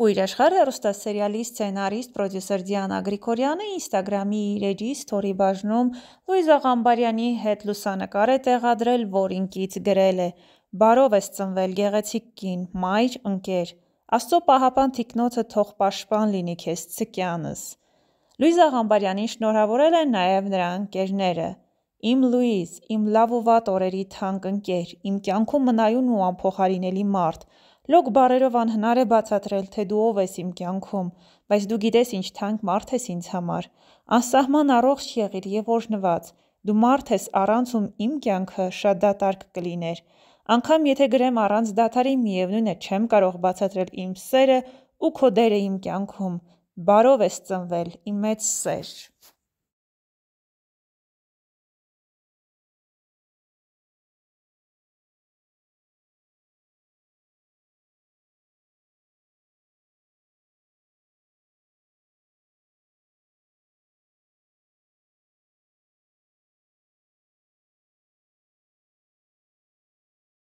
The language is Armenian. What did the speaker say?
Կույր աշխարհը հեռուստասերիալի սցենարիստ պրոդյուսեր Դիանա Գրիգորյանը Instagram-ի իր էջի սթորի բաժնում Լուիզա Ղամբարյանի հետ լուսանկար է տեղադրել, որին կից գրել է. «Բարով ես ծնվել, գեղեցիկ կին, մայր, ընկեր։ Աստծո պահապան թիկնոցը թող պաշտպան լինի քեզ ցկյանս»։ Լուիզա Ղամբարյանին շնորհավորել են նաև նրա ընկերները. Իմ Լուիզ, իմ լավ ու վատ օրերի թանկ ընկեր, իմ կյանքում մնայուն ու անփոխարինելի մարդ, Լոկ բարերով անհնար է բացատրել, թե դու ով ես իմ կյանքում, բայց դու գիտես ինչ թանկ մարդ ես ինձ համար։ Անսահման առողջ եղիր եւ օրհնված։ Դու մարդ ես, առանց ում իմ կյանքը շատ դատարկ կլիներ։ Անկամ եթե գրեմ առանց դաթարի միևնույնը չեմ կարող բացատրել իմ սերը ու քո դերը իմ կյանքում։ Բարով ես ծնվել, իմ մեծ սեր։